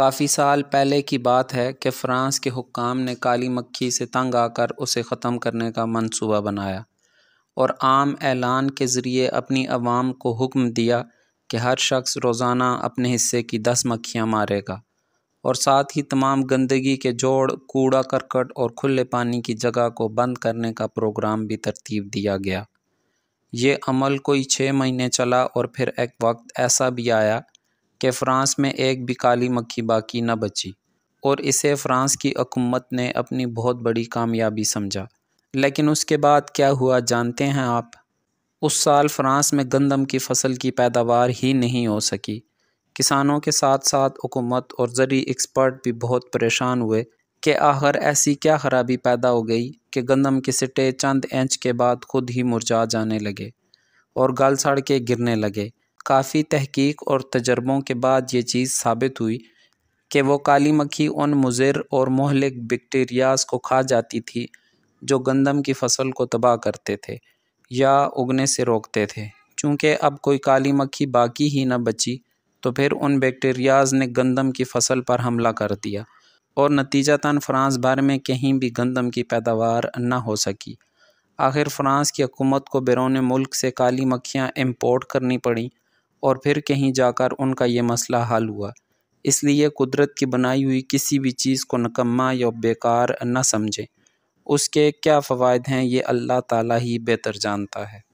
काफ़ी साल पहले की बात है कि फ़्रांस के हुकाम ने काली मक्खी से तंग आकर उसे ख़त्म करने का मंसूबा बनाया और आम ऐलान के ज़रिए अपनी आवाम को हुक्म दिया कि हर शख्स रोज़ाना अपने हिस्से की दस मक्खियाँ मारेगा और साथ ही तमाम गंदगी के जोड़ कूड़ा करकट और खुले पानी की जगह को बंद करने का प्रोग्राम भी तरतीब दिया गया ये अमल कोई छः महीने चला और फिर एक वक्त ऐसा भी आया कि फ़्रांस में एक भी काली मक्खी बाकी न बची और इसे फ़्रांस की हकूमत ने अपनी बहुत बड़ी कामयाबी समझा लेकिन उसके बाद क्या हुआ जानते हैं आप उस साल फ़्रांस में गंदम की फसल की पैदावार ही नहीं हो सकी किसानों के साथ साथ हुकूमत और ज़री एक्सपर्ट भी बहुत परेशान हुए कि आखिर ऐसी क्या खराबी पैदा हो गई कि गंदम के सिटे चंद इंच के बाद खुद ही मुरझा जाने लगे और गल सड़ के गिरने लगे काफ़ी तहकीक और तजर्बों के बाद ये चीज़ साबित हुई कि वो काली मक्खी उन मुज़िर और मोहलिक बैक्टीरियाज को खा जाती थी जो गंदम की फसल को तबाह करते थे या उगने से रोकते थे चूँकि अब कोई काली मक्खी बाकी ही न बची तो फिर उन बैक्टीरियाज ने गंदम की फसल पर हमला कर दिया और नतीजतन फ्रांस भर में कहीं भी गंदम की पैदावार न हो सकी आखिर फ्रांस की हुकूमत को बैरून मुल्क से काली मक्खियाँ इम्पोर्ट करनी पड़ी और फिर कहीं जाकर उनका ये मसला हल हुआ इसलिए कुदरत की बनाई हुई किसी भी चीज़ को नकम्मा या बेकार न समझें उसके क्या फ़वाद हैं ये अल्लाह ताला ही बेहतर जानता है